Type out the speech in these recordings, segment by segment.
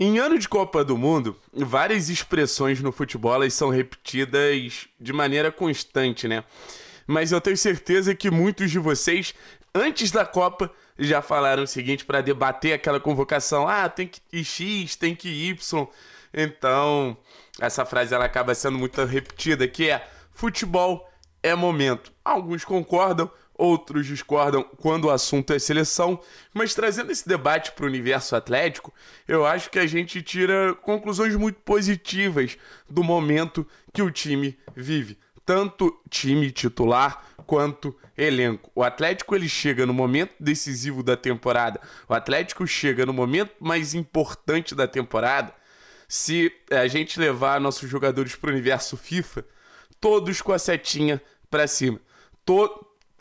Em ano de Copa do Mundo, várias expressões no futebol são repetidas de maneira constante, né? Mas eu tenho certeza que muitos de vocês, antes da Copa, já falaram o seguinte para debater aquela convocação: ah, tem que ir X, tem que ir Y. Então, essa frase ela acaba sendo muito repetida, que é futebol é momento. Alguns concordam, outros discordam quando o assunto é seleção, mas trazendo esse debate para o universo atlético, eu acho que a gente tira conclusões muito positivas do momento que o time vive, tanto time titular quanto elenco. O Atlético ele chega no momento decisivo da temporada. O Atlético chega no momento mais importante da temporada. Se a gente levar nossos jogadores para o universo FIFA, todos com a setinha para cima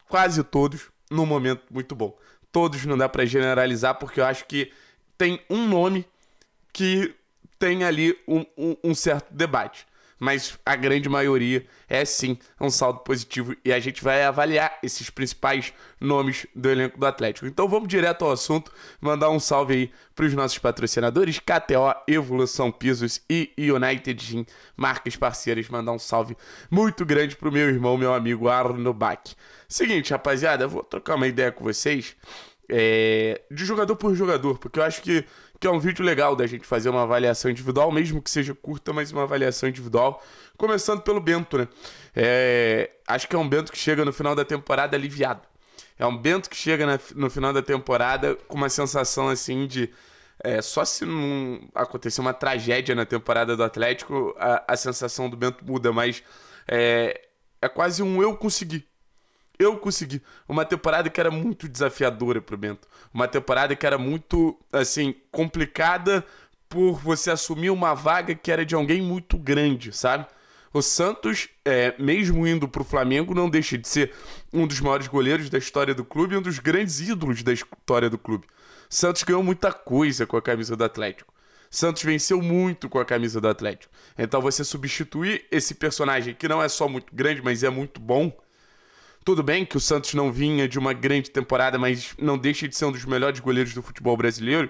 quase todos, num momento muito bom. Todos não dá para generalizar, porque eu acho que tem um nome que tem ali um, um, um certo debate mas a grande maioria é sim um saldo positivo e a gente vai avaliar esses principais nomes do elenco do Atlético. Então vamos direto ao assunto, mandar um salve aí para os nossos patrocinadores, KTO, Evolução Pisos e United Gym, marcas parceiras, mandar um salve muito grande para o meu irmão, meu amigo Arno Bach. Seguinte, rapaziada, eu vou trocar uma ideia com vocês é, de jogador por jogador, porque eu acho que que é um vídeo legal da gente fazer uma avaliação individual, mesmo que seja curta, mas uma avaliação individual. Começando pelo Bento, né? É, acho que é um Bento que chega no final da temporada aliviado. É um Bento que chega na, no final da temporada com uma sensação assim de. É, só se não acontecer uma tragédia na temporada do Atlético, a, a sensação do Bento muda, mas é, é quase um eu consegui. Eu consegui. Uma temporada que era muito desafiadora pro Bento. Uma temporada que era muito, assim, complicada por você assumir uma vaga que era de alguém muito grande, sabe? O Santos, é, mesmo indo pro Flamengo, não deixa de ser um dos maiores goleiros da história do clube e um dos grandes ídolos da história do clube. Santos ganhou muita coisa com a camisa do Atlético. Santos venceu muito com a camisa do Atlético. Então você substituir esse personagem que não é só muito grande, mas é muito bom tudo bem que o Santos não vinha de uma grande temporada, mas não deixa de ser um dos melhores goleiros do futebol brasileiro.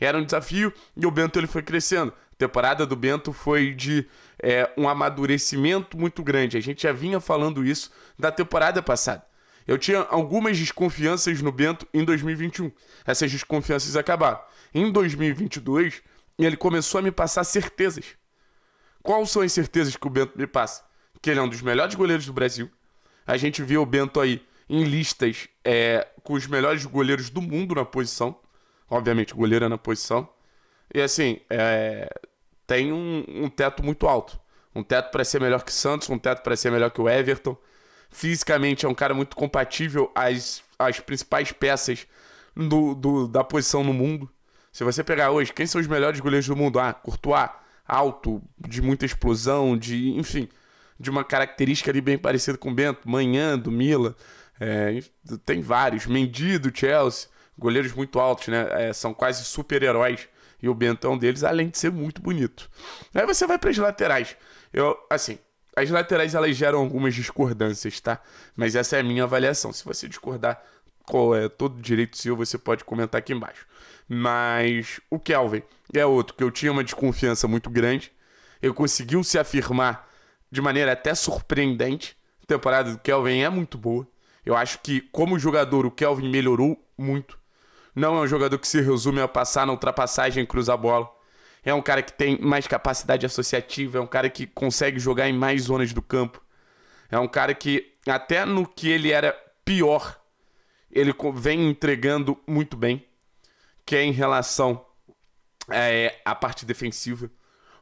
Era um desafio e o Bento ele foi crescendo. A temporada do Bento foi de é, um amadurecimento muito grande. A gente já vinha falando isso da temporada passada. Eu tinha algumas desconfianças no Bento em 2021. Essas desconfianças acabaram. Em 2022, ele começou a me passar certezas. Quais são as certezas que o Bento me passa? Que ele é um dos melhores goleiros do Brasil, a gente vê o Bento aí em listas é, com os melhores goleiros do mundo na posição. Obviamente, goleira é na posição. E assim, é, tem um, um, teto muito alto. Um teto para ser melhor que Santos, um teto para ser melhor que o Everton. Fisicamente é um cara muito compatível às, às principais peças do, do, da posição no mundo. Se você pegar hoje, quem são os melhores goleiros do mundo? Ah, Courtois, alto, de muita explosão, de enfim de uma característica ali bem parecida com o Bento, Manhã, do Mila, é, tem vários, Mendy, do Chelsea, goleiros muito altos, né? É, são quase super-heróis, e o Bento é um deles, além de ser muito bonito. Aí você vai para as laterais. Eu, assim, as laterais elas geram algumas discordâncias, tá? Mas essa é a minha avaliação. Se você discordar, qual é todo direito seu, você pode comentar aqui embaixo. Mas o Kelvin é outro que eu tinha uma desconfiança muito grande. Ele conseguiu se afirmar de maneira até surpreendente. A temporada do Kelvin é muito boa. Eu acho que, como jogador, o Kelvin melhorou muito. Não é um jogador que se resume a passar na ultrapassagem e cruzar a bola. É um cara que tem mais capacidade associativa, é um cara que consegue jogar em mais zonas do campo. É um cara que, até no que ele era pior, ele vem entregando muito bem, que é em relação é, à parte defensiva.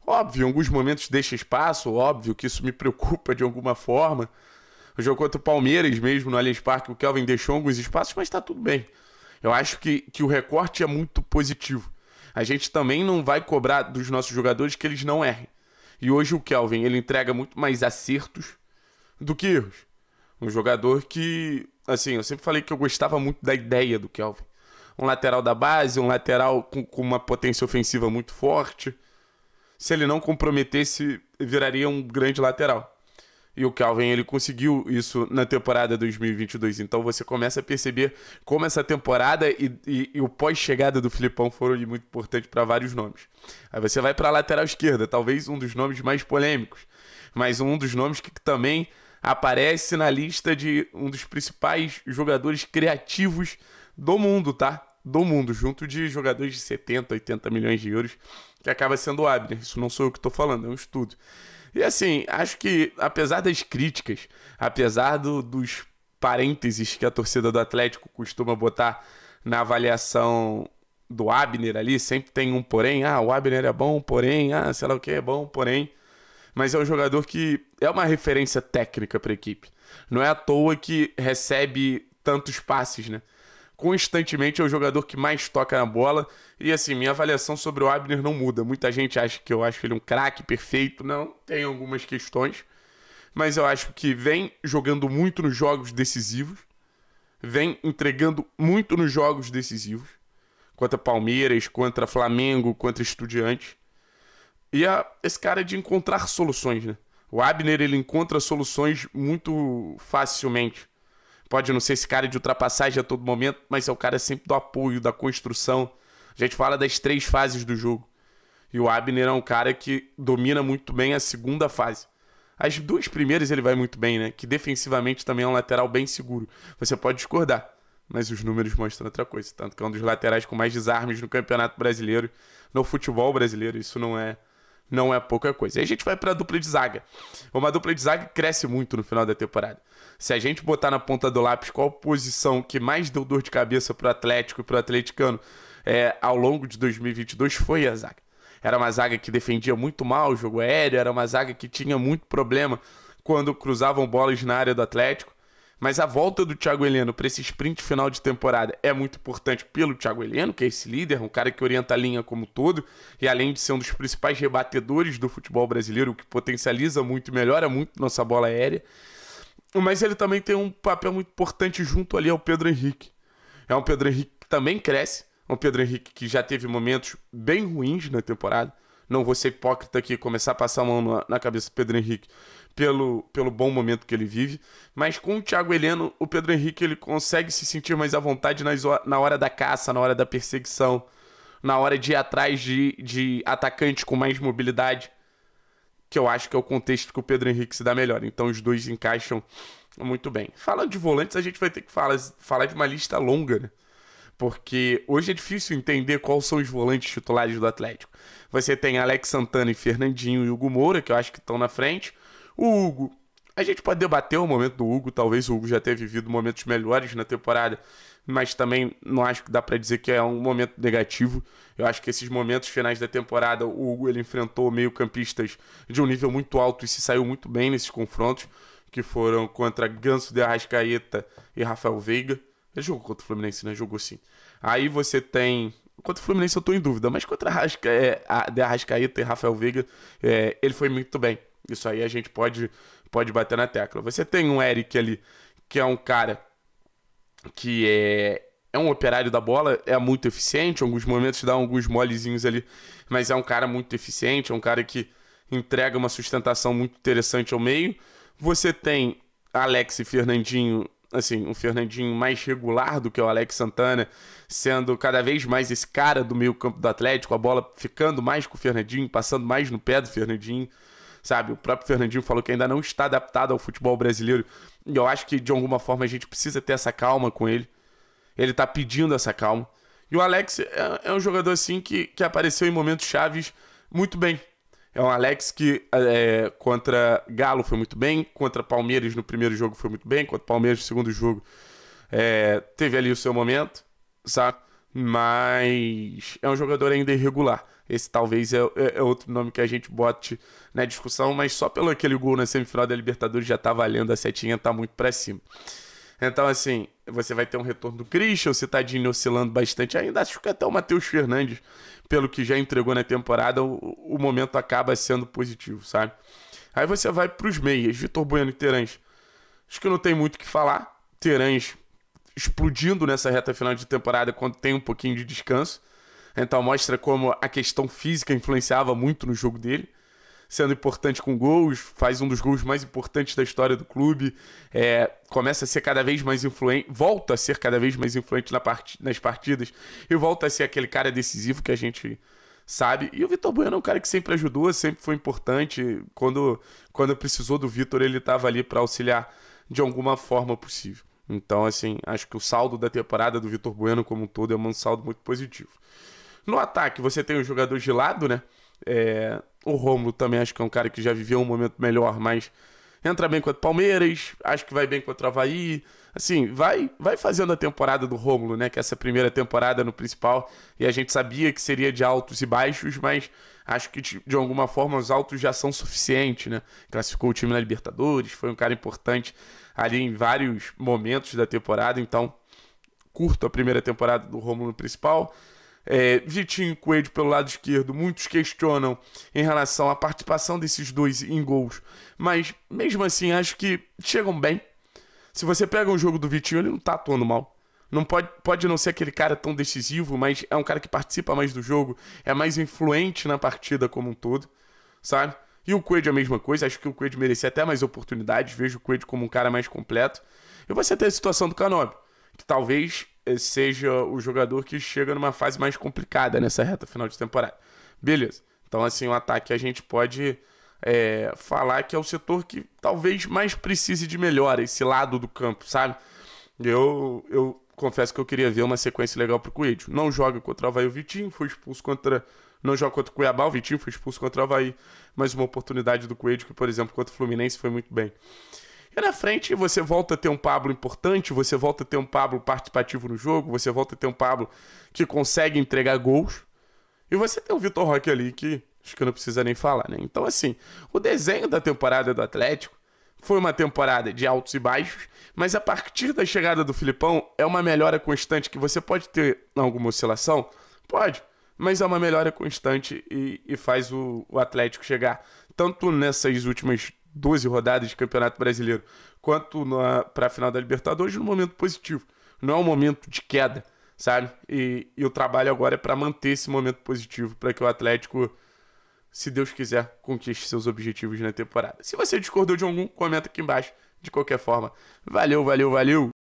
Óbvio, em alguns momentos deixa espaço, óbvio que isso me preocupa de alguma forma. O jogo contra o Palmeiras mesmo no Allianz Parque, o Kelvin deixou alguns espaços, mas está tudo bem. Eu acho que, que o recorte é muito positivo. A gente também não vai cobrar dos nossos jogadores que eles não errem. E hoje o Kelvin, ele entrega muito mais acertos do que erros. Um jogador que, assim, eu sempre falei que eu gostava muito da ideia do Kelvin. Um lateral da base, um lateral com, com uma potência ofensiva muito forte, se ele não comprometesse, viraria um grande lateral. E o Calvin ele conseguiu isso na temporada 2022. Então você começa a perceber como essa temporada e, e, e o pós-chegada do Filipão foram muito importantes para vários nomes. Aí você vai para a lateral esquerda, talvez um dos nomes mais polêmicos, mas um dos nomes que também aparece na lista de um dos principais jogadores criativos do mundo, tá? Do mundo, junto de jogadores de 70, 80 milhões de euros que acaba sendo o Abner. Isso não sou eu que estou falando, é um estudo. E assim, acho que apesar das críticas, apesar do, dos parênteses que a torcida do Atlético costuma botar na avaliação do Abner ali, sempre tem um porém, ah, o Abner é bom, porém, ah, sei lá o que é bom, porém. Mas é um jogador que é uma referência técnica para a equipe. Não é à toa que recebe tantos passes, né? constantemente é o jogador que mais toca na bola. E assim, minha avaliação sobre o Abner não muda. Muita gente acha que eu acho ele um craque perfeito. Não, tem algumas questões. Mas eu acho que vem jogando muito nos jogos decisivos. Vem entregando muito nos jogos decisivos. Contra Palmeiras, contra Flamengo, contra Estudiantes. E a, esse cara é de encontrar soluções, né? O Abner, ele encontra soluções muito facilmente pode não ser esse cara de ultrapassagem a todo momento, mas é o cara sempre do apoio, da construção. A gente fala das três fases do jogo. E o Abner é um cara que domina muito bem a segunda fase. As duas primeiras ele vai muito bem, né? Que defensivamente também é um lateral bem seguro. Você pode discordar, mas os números mostram outra coisa. Tanto que é um dos laterais com mais desarmes no Campeonato Brasileiro, no futebol brasileiro. Isso não é não é pouca coisa. E a gente vai para a dupla de zaga. Uma dupla de zaga cresce muito no final da temporada. Se a gente botar na ponta do lápis qual posição que mais deu dor de cabeça para o Atlético e para o atleticano é, ao longo de 2022 foi a zaga. Era uma zaga que defendia muito mal o jogo aéreo, era uma zaga que tinha muito problema quando cruzavam bolas na área do Atlético. Mas a volta do Thiago Heleno para esse sprint final de temporada é muito importante pelo Thiago Heleno, que é esse líder, um cara que orienta a linha como todo, e além de ser um dos principais rebatedores do futebol brasileiro, o que potencializa muito e melhora muito nossa bola aérea. Mas ele também tem um papel muito importante junto ali ao Pedro Henrique. É um Pedro Henrique que também cresce, é um Pedro Henrique que já teve momentos bem ruins na temporada. Não vou ser hipócrita aqui e começar a passar a mão na cabeça do Pedro Henrique pelo, pelo bom momento que ele vive. Mas com o Thiago Heleno, o Pedro Henrique ele consegue se sentir mais à vontade nas, na hora da caça, na hora da perseguição, na hora de ir atrás de, de atacante com mais mobilidade, que eu acho que é o contexto que o Pedro Henrique se dá melhor. Então os dois encaixam muito bem. Falando de volantes, a gente vai ter que falar, falar de uma lista longa, né? Porque hoje é difícil entender quais são os volantes titulares do Atlético. Você tem Alex Santana e Fernandinho e Hugo Moura, que eu acho que estão na frente. O Hugo. A gente pode debater o momento do Hugo, talvez o Hugo já tenha vivido momentos melhores na temporada, mas também não acho que dá para dizer que é um momento negativo. Eu acho que esses momentos finais da temporada, o Hugo ele enfrentou meio-campistas de um nível muito alto e se saiu muito bem nesses confrontos, que foram contra Ganso de Arrascaeta e Rafael Veiga. Ele jogou contra o Fluminense, né? Jogou sim. Aí você tem Contra o Fluminense eu estou em dúvida, mas contra é, a Rasca, de Arrascaeta e Rafael Veiga, é, ele foi muito bem. Isso aí a gente pode, pode bater na tecla. Você tem um Eric ali, que é um cara que é, é um operário da bola, é muito eficiente, em alguns momentos dá alguns molezinhos ali, mas é um cara muito eficiente, é um cara que entrega uma sustentação muito interessante ao meio. Você tem Alex e Fernandinho, assim, um Fernandinho mais regular do que o Alex Santana, sendo cada vez mais esse cara do meio campo do Atlético, a bola ficando mais com o Fernandinho, passando mais no pé do Fernandinho sabe? O próprio Fernandinho falou que ainda não está adaptado ao futebol brasileiro. E eu acho que de alguma forma a gente precisa ter essa calma com ele. Ele está pedindo essa calma. E o Alex é, é, um jogador assim que, que apareceu em momentos chaves muito bem. É um Alex que é, contra Galo foi muito bem, contra Palmeiras no primeiro jogo foi muito bem, contra Palmeiras no segundo jogo é, teve ali o seu momento, sabe? mas é um jogador ainda irregular. Esse talvez é, é, é, outro nome que a gente bote na discussão, mas só pelo aquele gol na semifinal da Libertadores já tá valendo, a setinha tá muito para cima. Então, assim, você vai ter um retorno do Christian, o Citadinho oscilando bastante ainda. Acho que até o Matheus Fernandes, pelo que já entregou na temporada, o, o momento acaba sendo positivo, sabe? Aí você vai para os meias, Vitor Bueno e Terãs. Acho que não tem muito o que falar. Terãs explodindo nessa reta final de temporada quando tem um pouquinho de descanso. Então mostra como a questão física influenciava muito no jogo dele, sendo importante com gols, faz um dos gols mais importantes da história do clube, é, começa a ser cada vez mais influente, volta a ser cada vez mais influente na part nas partidas e volta a ser aquele cara decisivo que a gente sabe. E o Vitor Bueno é um cara que sempre ajudou, sempre foi importante. Quando, quando precisou do Vitor, ele estava ali para auxiliar de alguma forma possível. Então, assim, acho que o saldo da temporada do Vitor Bueno como um todo é um saldo muito positivo. No ataque, você tem os jogadores de lado, né? É... o Romulo também acho que é um cara que já viveu um momento melhor, mas entra bem contra o Palmeiras, acho que vai bem contra o Havaí, assim, vai vai fazendo a temporada do Rômulo, né? Que essa primeira temporada no principal, e a gente sabia que seria de altos e baixos, mas acho que de alguma forma os altos já são suficientes, né? Classificou o time na Libertadores, foi um cara importante ali em vários momentos da temporada, então curto a primeira temporada do Rômulo no principal. É, Vitinho Coelho pelo lado esquerdo, muitos questionam em relação à participação desses dois em gols, mas mesmo assim acho que chegam bem se você pega um jogo do Vitinho, ele não tá atuando mal. Não pode, pode não ser aquele cara tão decisivo, mas é um cara que participa mais do jogo, é mais influente na partida como um todo, sabe? E o Coelho é a mesma coisa, acho que o Coelho merecia até mais oportunidades, vejo o Coelho como um cara mais completo. E você tem a situação do Canobi, que talvez eh, seja o jogador que chega numa fase mais complicada nessa reta final de temporada. Beleza. Então, assim, o um ataque a gente pode é, falar que é o setor que talvez mais precise de melhora, esse lado do campo, sabe? Eu, eu confesso que eu queria ver uma sequência legal pro Coelho. Não joga contra o Havaí o Vitinho, foi expulso contra. Não joga contra o Cuiabá, o Vitinho foi expulso contra o Havaí. Mas uma oportunidade do Coelho, que, por exemplo, contra o Fluminense foi muito bem. E na frente você volta a ter um Pablo importante, você volta a ter um Pablo participativo no jogo, você volta a ter um Pablo que consegue entregar gols. E você tem o Vitor Roque ali que Acho que não precisa nem falar, né? Então, assim, o desenho da temporada do Atlético foi uma temporada de altos e baixos, mas a partir da chegada do Filipão é uma melhora constante que você pode ter alguma oscilação? Pode, mas é uma melhora constante e, e faz o, o Atlético chegar tanto nessas últimas 12 rodadas de Campeonato Brasileiro quanto para a final da Libertadores num momento positivo. Não é um momento de queda, sabe? E, e o trabalho agora é para manter esse momento positivo para que o Atlético se Deus quiser, conquiste seus objetivos na temporada. Se você discordou de algum, comenta aqui embaixo. De qualquer forma, valeu, valeu, valeu!